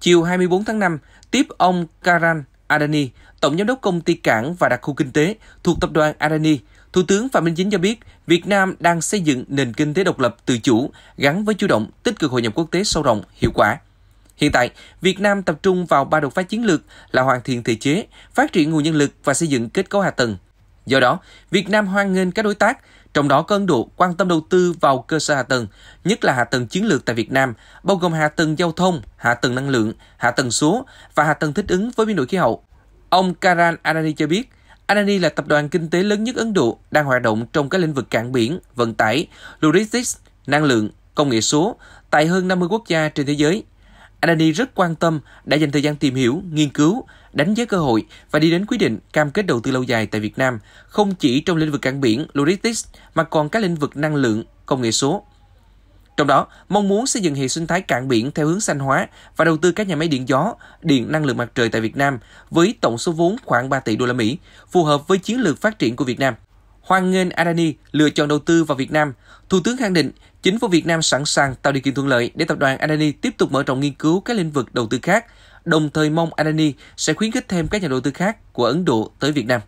Chiều 24 tháng 5, tiếp ông Karan Adani, tổng giám đốc công ty cảng và đặc khu kinh tế thuộc tập đoàn Adani, Thủ tướng Phạm Minh Chính cho biết, Việt Nam đang xây dựng nền kinh tế độc lập tự chủ gắn với chủ động tích cực hội nhập quốc tế sâu rộng, hiệu quả. Hiện tại, Việt Nam tập trung vào ba đột phá chiến lược là hoàn thiện thể chế, phát triển nguồn nhân lực và xây dựng kết cấu hạ tầng. Do đó, Việt Nam hoan nghênh các đối tác trong đó có Ấn Độ quan tâm đầu tư vào cơ sở hạ tầng, nhất là hạ tầng chiến lược tại Việt Nam, bao gồm hạ tầng giao thông, hạ tầng năng lượng, hạ tầng số và hạ tầng thích ứng với biến đổi khí hậu. Ông Karan Adani cho biết, Adani là tập đoàn kinh tế lớn nhất Ấn Độ, đang hoạt động trong các lĩnh vực cảng biển, vận tải, logistics, năng lượng, công nghệ số tại hơn 50 quốc gia trên thế giới. Adani rất quan tâm, đã dành thời gian tìm hiểu, nghiên cứu, đánh giá cơ hội và đi đến quyết định cam kết đầu tư lâu dài tại Việt Nam, không chỉ trong lĩnh vực cảng biển, logistics mà còn các lĩnh vực năng lượng, công nghệ số. Trong đó, mong muốn xây dựng hệ sinh thái cảng biển theo hướng xanh hóa và đầu tư các nhà máy điện gió, điện năng lượng mặt trời tại Việt Nam với tổng số vốn khoảng 3 tỷ đô la Mỹ, phù hợp với chiến lược phát triển của Việt Nam hoan nghênh Adani lựa chọn đầu tư vào Việt Nam. Thủ tướng khẳng định chính phủ Việt Nam sẵn sàng tạo điều kiện thuận lợi để tập đoàn Adani tiếp tục mở rộng nghiên cứu các lĩnh vực đầu tư khác, đồng thời mong Adani sẽ khuyến khích thêm các nhà đầu tư khác của Ấn Độ tới Việt Nam.